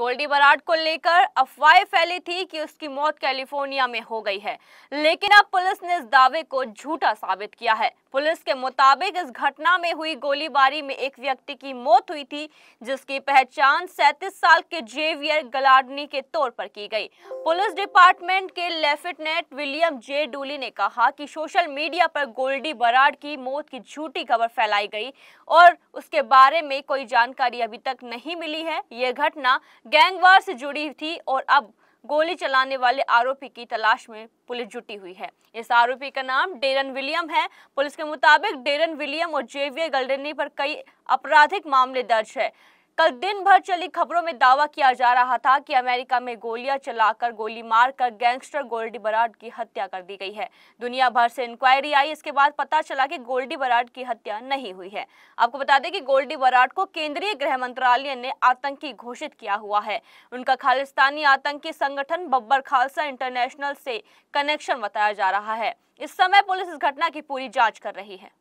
गोल्डी बराड को लेकर अफवाह फैली थी कि उसकी मौत कैलिफोर्निया में हो गई है लेकिन अब पुलिस ने इस दावे को झूठा साबित किया है पुलिस के मुताबिक इस घटना में हुई गोलीबारी में एक व्यक्ति की मौत हुई थी जिसकी पहचान 37 साल के जेवियर गलाडनी के तौर पर की गई पुलिस डिपार्टमेंट के लेफ्टिनेंट विलियम जे डूली ने कहा कि सोशल मीडिया पर गोल्डी बराड की मौत की झूठी खबर फैलाई गई और उसके बारे में कोई जानकारी अभी तक नहीं मिली है यह घटना गैंगवार से जुड़ी थी और अब गोली चलाने वाले आरोपी की तलाश में पुलिस जुटी हुई है इस आरोपी का नाम डेरन विलियम है पुलिस के मुताबिक डेरन विलियम और जेवियर गल्डनी पर कई आपराधिक मामले दर्ज है कल दिन भर चली खबरों में दावा किया जा रहा था कि अमेरिका में गोलियां चलाकर गोली मारकर गैंगस्टर गोल्डी बराड की हत्या कर दी गई है दुनिया भर से इंक्वायरी आई इसके बाद पता चला कि गोल्डी बराड की हत्या नहीं हुई है आपको बता दें कि गोल्डी बराड को केंद्रीय गृह मंत्रालय ने आतंकी घोषित किया हुआ है उनका खालिस्तानी आतंकी संगठन बब्बर खालसा इंटरनेशनल से कनेक्शन बताया जा रहा है इस समय पुलिस इस घटना की पूरी जाँच कर रही है